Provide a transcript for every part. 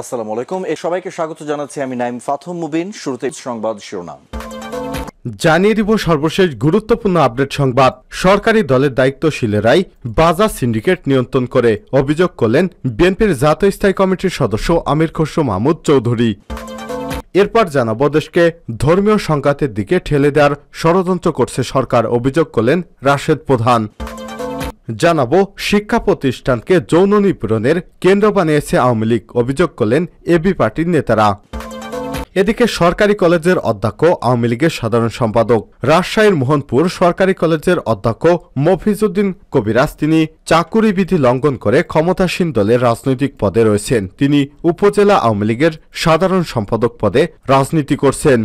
আসসালামু আলাইকুম এ সবাইকে স্বাগত জানাচ্ছি আমি নাইম ফাথম মুবিন শুরুতে সংবাদ শিরোনাম জানিয়ে দিব সর্বশেষ গুরুত্বপূর্ণ আপডেট সংবাদ সরকারি দলের দায়িত্বশীলেরাই বাজার সিন্ডিকেট নিয়ন্ত্রণ করে অভিযোগ করলেন বিএনপির জাতীয় স্থায়ী কমিটির সদস্য আমির খসরু মাহমুদ চৌধুরী এরপর জানাবো দেশকে ধর্মীয় সংঘাতের দিকে ঠেলে দেওয়ার ষড়যন্ত্র করছে সরকার অভিযোগ করলেন রাশেদ প্রধান জানাবো শিক্ষা প্রতিষ্ঠানকে যৌন নিপীড়নের কেন্দ্র বানিয়েছে আওয়ামী লীগ অভিযোগ করলেন এবি পার্টির নেতারা এদিকে সরকারি কলেজের অধ্যক্ষ আওয়ামী লীগের সাধারণ সম্পাদক রাজশাহীর মোহনপুর সরকারি কলেজের অধ্যক্ষ মফিজুদ্দিন কবিরাজ তিনি চাকুরি বিধি লঙ্ঘন করে ক্ষমতাসীন দলের রাজনৈতিক পদে রয়েছেন তিনি উপজেলা আওয়ামী লীগের সাধারণ সম্পাদক পদে রাজনীতি করছেন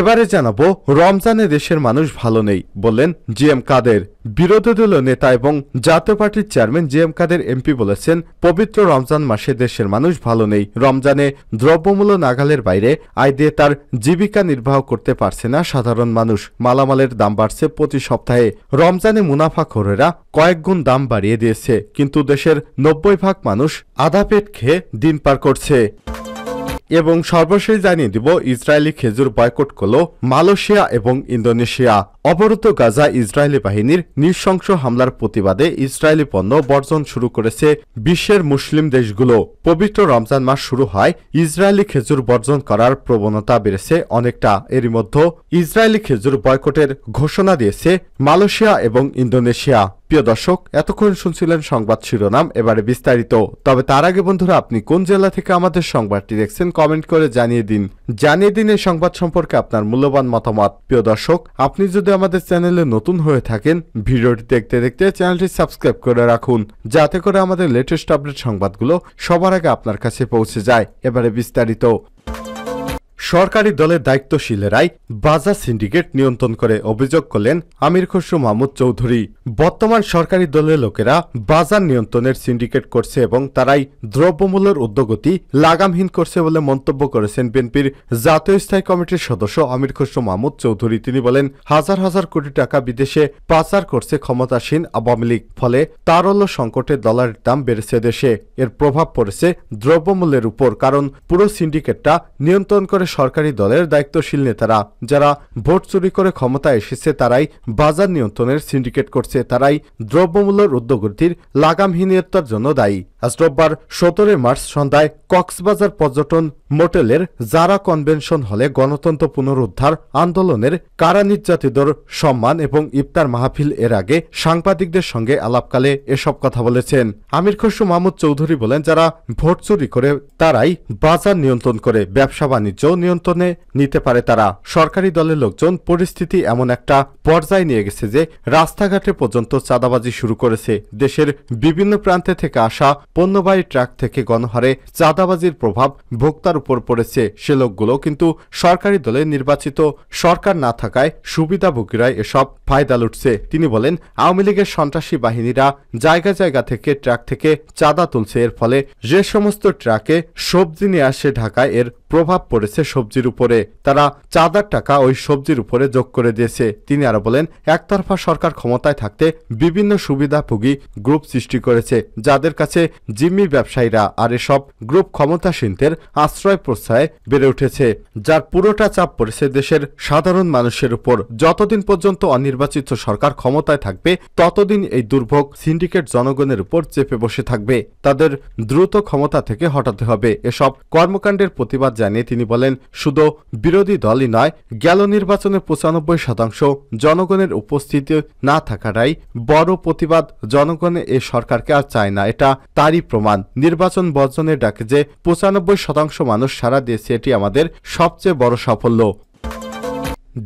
এবারে জানাবো রমজানে দেশের মানুষ ভালো নেই বললেন জি এম কাদের বিরোধী দলীয় নেতা এবং জাতীয় পার্টির chairman G M Kader MP বলেছেন পবিত্র রমজান মাসে দেশের মানুষ ভালো নেই রমজানে দ্রব্যমূল্য নাগালের বাইরে আয় দিয়ে তার জীবিকা নির্বাহ করতে পারছে না সাধারণ মানুষ মালামালের দাম বাড়ছে প্রতি সপ্তাহে রমজানে মুনাফাখোরেরা কয়েক গুণ দাম বাড়িয়ে দিয়েছে কিন্তু দেশের নব্বই ভাগ মানুষ আধা পেট খেয়ে দিন পার করছে এবং সর্বশেষ জানিয়ে দিব ইসরায়েলি খেজুর বয়কট করল মালয়েশিয়া এবং ইন্দোনেশিয়া অবরুদ্ধ গাজা ইসরায়েলি বাহিনীর নৃশংস হামলার প্রতিবাদে ইসরায়েলি পণ্য বর্জন শুরু করেছে বিশ্বের মুসলিম দেশগুলো পবিত্র রমজান মাস শুরু হয় ইসরায়েলি খেজুর বর্জন করার প্রবণতা বেড়েছে অনেকটা এর মধ্যে ইসরায়েলি খেজুর বয়কটের ঘোষণা দিয়েছে মালয়েশিয়া এবং ইন্দোনেশিয়া প্রিয় দর্শক এতক্ষণ শুনছিলেন সংবাদ শিরোনাম এবারে বিস্তারিত তবে তার আগে বন্ধুরা আপনি কোন জেলা থেকে আমাদের সংবাদটি দেখছেন কমেন্ট করে জানিয়ে দিন জানিয়ে দিন এই সংবাদ সম্পর্কে আপনার মূল্যবান মতামত প্রিয় দর্শক আপনি যদি আমাদের চ্যানেলে নতুন হয়ে থাকেন ভিডিওটি দেখতে দেখতে চ্যানেলটি সাবস্ক্রাইব করে রাখুন যাতে করে আমাদের লেটেস্ট আপডেট সংবাদগুলো সবার আগে আপনার কাছে পৌঁছে যায় এবারে বিস্তারিত সরকারি দলের দায়িত্বশীলেরাই বাজার সিন্ডিকেট নিয়ন্ত্রণ করে অভিযোগ করলেন আমির খসরু মাহমুদ চৌধুরী বর্তমান সরকারি দলের লোকেরা বাজার নিয়ন্ত্রণের সিন্ডিকেট করছে এবং তারাই দ্রব্যমূল্যের উদ্যোগতি লাগামহীন করছে বলে মন্তব্য করেছেন বিএনপির জাতীয় স্থায়ী কমিটির সদস্য আমির খসরু মাহমুদ চৌধুরী তিনি বলেন হাজার হাজার কোটি টাকা বিদেশে পাচার করছে ক্ষমতাসীন আওয়ামী লীগ ফলে তারল্য সংকটে ডলারের দাম বেড়েছে দেশে এর প্রভাব পড়েছে দ্রব্যমূল্যের উপর কারণ পুরো সিন্ডিকেটটা নিয়ন্ত্রণ করে সরকারি দলের দায়িত্বশীল নেতারা যারা ভোট চুরি করে ক্ষমতা এসেছে তারাই বাজার নিয়ন্ত্রণের সিন্ডিকেট করছে তারাই দ্রব্যমূল্যের উদ্যোগতির লাগামহীনতার জন্য দায়ী আজ রোববার সতেরো মার্চ সন্ধ্যায় কক্সবাজার পর্যটন মোটেলের জারা কনভেনশন হলে গণতন্ত্র পুনরুদ্ধার আন্দোলনের কারা নির্যাতিতর সম্মান এবং ইফতার মাহফিল এর আগে সাংবাদিকদের সঙ্গে আলাপকালে এসব কথা বলেছেন আমির খসু মাহমুদ চৌধুরী বলেন যারা ভোট চুরি করে তারাই বাজার নিয়ন্ত্রণ করে ব্যবসা বাণিজ্য নিয়ন্ত্রণে নিতে পারে তারা সরকারি দলের লোকজন পরিস্থিতি এমন একটা পর্যায়ে নিয়ে গেছে যে রাস্তাঘাটে পর্যন্ত চাঁদাবাজি শুরু করেছে দেশের বিভিন্ন প্রান্তে থেকে আসা পণ্যবাহী ট্রাক থেকে গণহারে চাঁদাবাজির প্রভাব ভোক্তার উপর পড়েছে সে লোকগুলো কিন্তু সরকারি দলে নির্বাচিত সরকার না থাকায় সুবিধাভোগীরাই এসব ফায়দা লুটছে তিনি বলেন আওয়ামী লীগের সন্ত্রাসী বাহিনীরা জায়গা জায়গা থেকে ট্রাক থেকে চাঁদা তুলছে এর ফলে যে সমস্ত ট্রাকে সবজি নিয়ে আসে ঢাকায় এর প্রভাব পড়েছে সবজির উপরে তারা চাঁদার টাকা ওই সবজির উপরে যোগ করে দিয়েছে তিনি আরো বলেন একতরফা সরকার ক্ষমতায় থাকতে বিভিন্ন সুবিধাভোগী গ্রুপ সৃষ্টি করেছে যাদের কাছে জিম্মি ব্যবসায়ীরা আর এসব গ্রুপ ক্ষমতাসীনদের আশ্রয় প্রশ্রয়ে বেড়ে উঠেছে যার পুরোটা চাপ পড়েছে দেশের সাধারণ মানুষের উপর যতদিন পর্যন্ত অনির্বাচিত সরকার ক্ষমতায় থাকবে ততদিন এই দুর্ভোগ সিন্ডিকেট জনগণের উপর চেপে বসে থাকবে তাদের দ্রুত ক্ষমতা থেকে হটাতে হবে এসব কর্মকাণ্ডের প্রতিবাদ জানিয়ে তিনি বলেন শুধু বিরোধী দলই নয় গেল নির্বাচনে পঁচানব্বই শতাংশ জনগণের উপস্থিতি না থাকাটাই বড় প্রতিবাদ জনগণে এ সরকারকে আর চায় না এটা তারই প্রমাণ নির্বাচন বর্জনের ডাকে যে পঁচানব্বই শতাংশ মানুষ সারা দিয়েছে এটি আমাদের সবচেয়ে বড় সাফল্য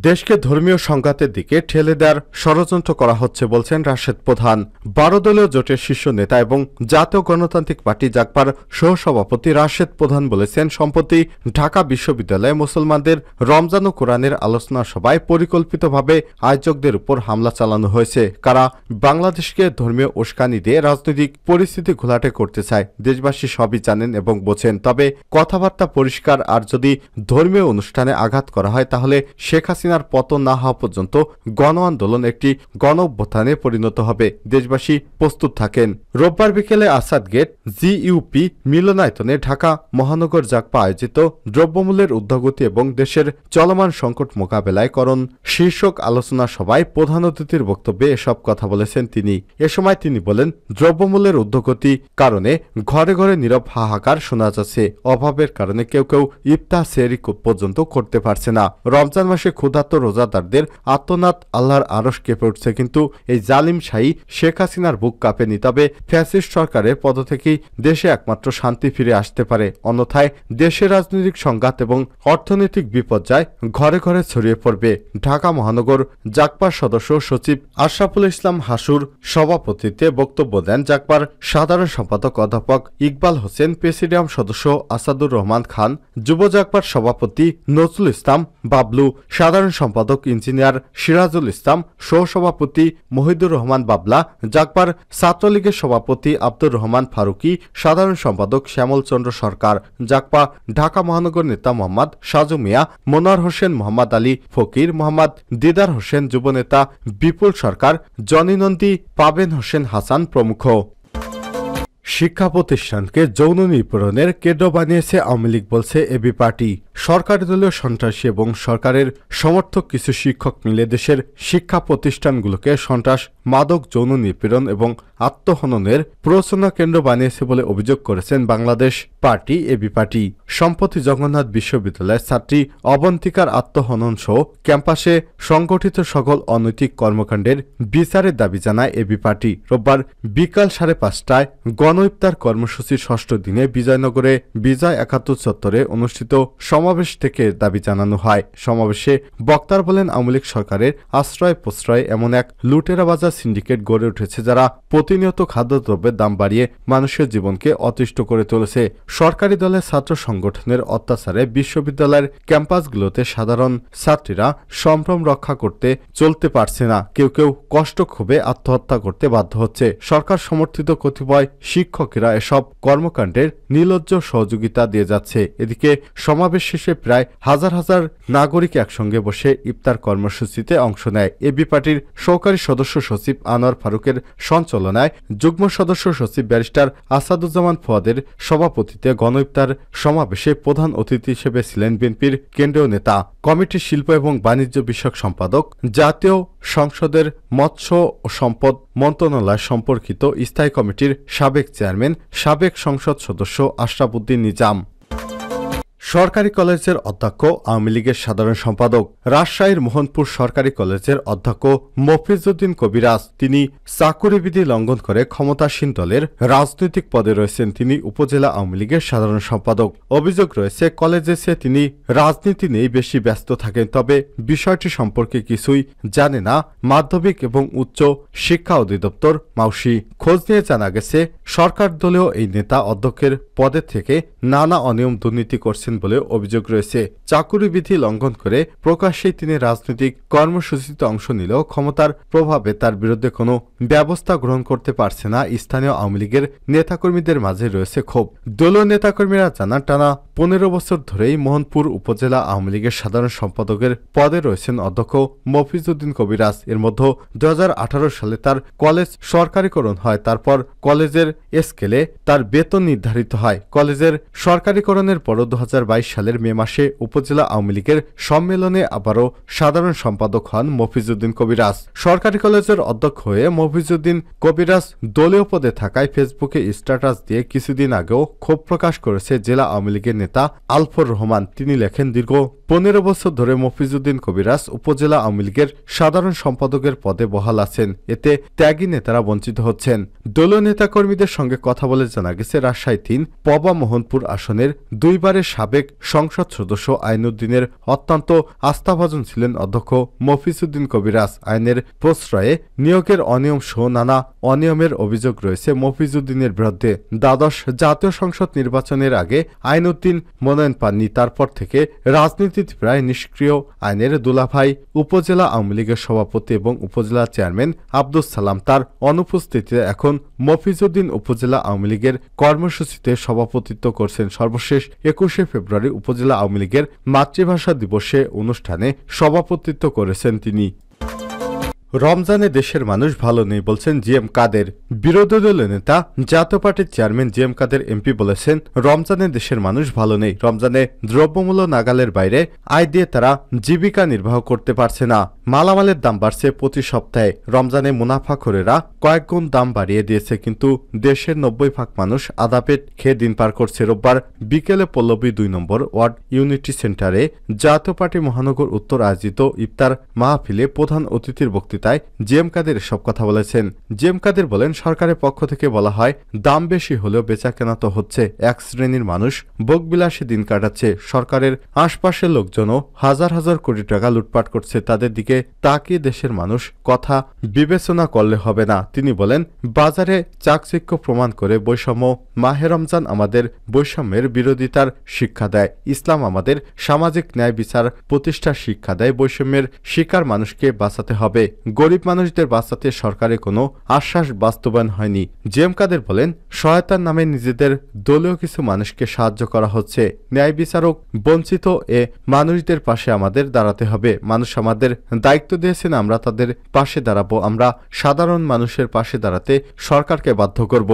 দেশকে ধর্মীয় সংঘাতের দিকে ঠেলে দেওয়ার ষড়যন্ত্র করা হচ্ছে বলছেন রাশেদ প্রধান বারো দলীয় জোটের শীর্ষ নেতা এবং জাতীয় গণতান্ত্রিক পার্টি জাগপার সহসভাপতি রাশেদ প্রধান বলেছেন সম্প্রতি ঢাকা বিশ্ববিদ্যালয়ে মুসলমানদের রমজান ও কোরআনের আলোচনা সভায় পরিকল্পিতভাবে আয়োজকদের উপর হামলা চালানো হয়েছে কারা বাংলাদেশকে ধর্মীয় উস্কানি দিয়ে রাজনৈতিক পরিস্থিতি ঘোলাটে করতে চায় দেশবাসী সবই জানেন এবং বোঝেন তবে কথাবার্তা পরিষ্কার আর যদি ধর্মীয় অনুষ্ঠানে আঘাত করা হয় তাহলে শেখ হাসিনার পতন না হওয়া পর্যন্ত গণ আন্দোলন একটি গণ অভ্যুত্থানে পরিণত হবে দেশবাসী প্রস্তুত থাকেন রোববার বিকেলে আসাদ গেট জিইউপি মিলনায়তনে ঢাকা মহানগর জাগপা আয়োজিত দ্রব্যমূল্যের উদ্যোগতি এবং দেশের চলমান সংকট মোকাবেলায় করণ শীর্ষক আলোচনা সভায় প্রধান অতিথির বক্তব্যে এসব কথা বলেছেন তিনি এ সময় তিনি বলেন দ্রব্যমূল্যের উদ্যোগতি কারণে ঘরে ঘরে নীরব হাহাকার শোনা যাচ্ছে অভাবের কারণে কেউ কেউ ইফতা সেরি পর্যন্ত করতে পারছে না রমজান মাসে ক্ষুধার্ত রোজাদারদের আত্মনাথ আল্লাহর আরস কেঁপে উঠছে কিন্তু এই জালিম শাহী শেখ হাসিনার বুক কাঁপে নিতাবে ফ্যাসিস্ট সরকারের পদ থেকেই দেশে একমাত্র শান্তি ফিরে আসতে পারে অন্যথায় দেশের রাজনৈতিক সংঘাত এবং অর্থনৈতিক বিপর্যয় ঘরে ঘরে ছড়িয়ে পড়বে ঢাকা মহানগর জাকপার সদস্য সচিব আশরাফুল ইসলাম হাসুর সভাপতিতে বক্তব্য দেন জাকপার সাধারণ সম্পাদক অধ্যাপক ইকবাল হোসেন প্রেসিডিয়াম সদস্য আসাদুর রহমান খান যুব জাকপার সভাপতি নজরুল ইসলাম বাবলু সাধারণ সম্পাদক ইঞ্জিনিয়ার সিরাজুল ইসলাম সহসভাপতি মহিদুর রহমান বাবলা জাগবার ছাত্রলীগের সভাপতি আব্দুর রহমান ফারুকি সাধারণ সম্পাদক শ্যামল চন্দ্র সরকার জাগপা ঢাকা মহানগর নেতা মোহাম্মদ সাজু মিয়া মোনার হোসেন মোহাম্মদ আলী ফকির মোহাম্মদ দিদার হোসেন যুবনেতা বিপুল সরকার জনি নন্দী পাবেন হোসেন হাসান প্রমুখ শিক্ষা প্রতিষ্ঠানকে যৌন নিপীড়নের কেন্দ্র বানিয়েছে আওয়ামী লীগ বলছে এবি পার্টি সরকারি দলীয় সন্ত্রাসী এবং সরকারের সমর্থক কিছু শিক্ষক মিলে দেশের শিক্ষা প্রতিষ্ঠানগুলোকে সন্ত্রাস মাদক যৌন নিপীড়ন এবং আত্মহননের প্রচনা কেন্দ্র বানিয়েছে বলে অভিযোগ করেছেন বাংলাদেশ পার্টি এবি পার্টি সম্প্রতি জগন্নাথ বিশ্ববিদ্যালয়ের ছাত্রী অবন্তিকার আত্মহনন সহ ক্যাম্পাসে সংগঠিত সকল অনৈতিক কর্মকাণ্ডের বিচারের দাবি জানায় এবি পার্টি রোববার বিকাল সাড়ে পাঁচটায় গণ ইফতার কর্মসূচির ষষ্ঠ দিনে বিজয়নগরে বিজয় একাত্তর চত্বরে অনুষ্ঠিত সমাজ সমাবেশ থেকে দাবি জানানো হয় সমাবেশে বক্তার বলেন আওয়ামী লীগ সরকারের আশ্রয় প্রশ্রয় এমন এক লুটেরা বাজার সিন্ডিকেট গড়ে উঠেছে যারা প্রতিনিয়ত খাদ্যদ্রব্যের দাম বাড়িয়ে মানুষের জীবনকে অতিষ্ঠ করে তুলেছে সরকারি দলের ছাত্র সংগঠনের অত্যাচারে বিশ্ববিদ্যালয়ের ক্যাম্পাসগুলোতে সাধারণ ছাত্রীরা সম্ভ্রম রক্ষা করতে চলতে পারছে না কেউ কেউ কষ্ট ক্ষোভে আত্মহত্যা করতে বাধ্য হচ্ছে সরকার সমর্থিত কতিপয় শিক্ষকেরা এসব কর্মকাণ্ডের নির্লজ্জ সহযোগিতা দিয়ে যাচ্ছে এদিকে সমাবেশ শেষে প্রায় হাজার হাজার নাগরিক একসঙ্গে বসে ইফতার কর্মসূচিতে অংশ নেয় এবি পার্টির সহকারী সদস্য সচিব আনোয়ার ফারুকের সঞ্চালনায় যুগ্ম সদস্য সচিব ব্যারিস্টার আসাদুজ্জামান ফোয়াদের সভাপতিতে গণ ইফতার সমাবেশে প্রধান অতিথি হিসেবে ছিলেন বিএনপির কেন্দ্রীয় নেতা কমিটির শিল্প এবং বাণিজ্য বিষয়ক সম্পাদক জাতীয় সংসদের মৎস্য ও সম্পদ মন্ত্রণালয় সম্পর্কিত স্থায়ী কমিটির সাবেক চেয়ারম্যান সাবেক সংসদ সদস্য আশরাফুদ্দিন নিজাম সরকারি কলেজের অধ্যক্ষ আওয়ামী লীগের সাধারণ সম্পাদক রাজশাহীর মোহনপুর সরকারি কলেজের অধ্যক্ষ মফিজুদ্দিন কবিরাজ তিনি চাকুরিবিধি লঙ্ঘন করে ক্ষমতাসীন দলের রাজনৈতিক পদে রয়েছেন তিনি উপজেলা আওয়ামী লীগের সাধারণ সম্পাদক অভিযোগ রয়েছে কলেজে সে তিনি রাজনীতি নেই বেশি ব্যস্ত থাকেন তবে বিষয়টি সম্পর্কে কিছুই জানে না মাধ্যমিক এবং উচ্চ শিক্ষা অধিদপ্তর মাউসি খোঁজ নিয়ে জানা গেছে সরকার দলেও এই নেতা অধ্যক্ষের পদে থেকে নানা অনিয়ম দুর্নীতি করছে করেছেন বলে অভিযোগ রয়েছে চাকুরিবিধি লঙ্ঘন করে প্রকাশ্যেই তিনি রাজনৈতিক কর্মসূচিতে অংশ নিলেও ক্ষমতার প্রভাবে তার বিরুদ্ধে কোনো ব্যবস্থা গ্রহণ করতে পারছে না স্থানীয় আওয়ামী লীগের নেতাকর্মীদের মাঝে রয়েছে ক্ষোভ দলীয় নেতাকর্মীরা জানান টানা পনেরো বছর ধরেই মোহনপুর উপজেলা আওয়ামী লীগের সাধারণ সম্পাদকের পদে রয়েছেন অধ্যক্ষ মফিজুদ্দিন কবিরাজ এর মধ্যে দু সালে তার কলেজ সরকারিকরণ হয় তারপর কলেজের স্কেলে তার বেতন নির্ধারিত হয় কলেজের সরকারিকরণের পরও দু সালের মে মাসে উপজেলা আওয়ামী লীগের সম্মেলনে আবারও সাধারণ সম্পাদক হন মফিজুদ্দিন কবিরাজ সরকারি কলেজের অধ্যক্ষ হয়ে মফিজুদ্দিন কবিরাজ দলীয় পদে থাকায় ফেসবুকে স্ট্যাটাস দিয়ে কিছুদিন আগেও ক্ষোভ প্রকাশ করেছে জেলা আওয়ামী লীগের নেতা আলফর রহমান তিনি লেখেন দীর্ঘ পনেরো বছর ধরে মফিজুদ্দিন কবিরাজ উপজেলা আওয়ামী লীগের সাধারণ সম্পাদকের পদে বহাল আছেন এতে ত্যাগী নেতারা বঞ্চিত হচ্ছেন দলীয় নেতাকর্মীদের সঙ্গে কথা বলে জানা গেছে রাজশাহী তিন পবা মোহনপুর আসনের দুইবারের সাবেক সংসদ সদস্য আইনুদ্দিনের অত্যন্ত আস্থাভাজন ছিলেন অধ্যক্ষ মফিজুদ্দিন কবিরাজ আইনের প্রশ্রয়ে নিয়োগের অনিয়ম সহ নানা অনিয়মের অভিযোগ রয়েছে মফিজুদ্দিনের বিরুদ্ধে দ্বাদশ জাতীয় সংসদ নির্বাচনের আগে আইনুদ্দিন মনোনয়ন পাননি তারপর থেকে রাজনীতি উপস্থিত প্রায় নিষ্ক্রিয় আইনের দুলাভাই উপজেলা আওয়ামী লীগের সভাপতি এবং উপজেলা চেয়ারম্যান আব্দুল সালাম তার অনুপস্থিতিতে এখন মফিজুদ্দিন উপজেলা আওয়ামী লীগের কর্মসূচিতে সভাপতিত্ব করছেন সর্বশেষ একুশে ফেব্রুয়ারি উপজেলা আওয়ামী লীগের মাতৃভাষা দিবসে অনুষ্ঠানে সভাপতিত্ব করেছেন তিনি রমজানে দেশের মানুষ ভালো নেই বলছেন জি এম কাদের বিরোধী দলীয় নেতা জাতীয় পার্টির chairman G M Kader MP বলেছেন রমজানে দেশের মানুষ ভালো নেই রমজানে দ্রব্যমূল্য নাগালের বাইরে আয় দিয়ে তারা জীবিকা নির্বাহ করতে পারছে না মালামালের দাম বাড়ছে প্রতি সপ্তাহে রমজানে করেরা কয়েক গুণ দাম বাড়িয়ে দিয়েছে কিন্তু দেশের নব্বই ভাগ মানুষ আধা পেট খেয়ে দিন পার করছে রোববার বিকেলে পল্লবী দুই নম্বর ওয়ার্ড ইউনিটি সেন্টারে জাতীয় পার্টি মহানগর উত্তর আয়োজিত ইফতার মাহফিলে প্রধান অতিথির বক্তৃতা প্রতিযোগিতায় জেম কাদের সব কথা বলেছেন জেম কাদের বলেন সরকারের পক্ষ থেকে বলা হয় দাম বেশি হলেও বেচা কেনা তো হচ্ছে এক শ্রেণীর মানুষ বকবিলাসে দিন কাটাচ্ছে সরকারের আশপাশের লোকজনও হাজার হাজার কোটি টাকা লুটপাট করছে তাদের দিকে তাকিয়ে দেশের মানুষ কথা বিবেচনা করলে হবে না তিনি বলেন বাজারে চাকচিক্য প্রমাণ করে বৈষম্য মাহে রমজান আমাদের বৈষম্যের বিরোধিতার শিক্ষা দেয় ইসলাম আমাদের সামাজিক ন্যায় বিচার প্রতিষ্ঠার শিক্ষা দেয় বৈষম্যের শিকার মানুষকে বাঁচাতে হবে গরিব মানুষদের বাঁচাতে সরকারের কোনো আশ্বাস বাস্তবায়ন হয়নি জেম কাদের বলেন সহায়তার নামে নিজেদের দলীয় কিছু মানুষকে সাহায্য করা হচ্ছে ন্যায় বিচারক বঞ্চিত এ মানুষদের পাশে আমাদের দাঁড়াতে হবে মানুষ আমাদের দায়িত্ব দিয়েছেন আমরা তাদের পাশে দাঁড়াবো আমরা সাধারণ মানুষের পাশে দাঁড়াতে সরকারকে বাধ্য করব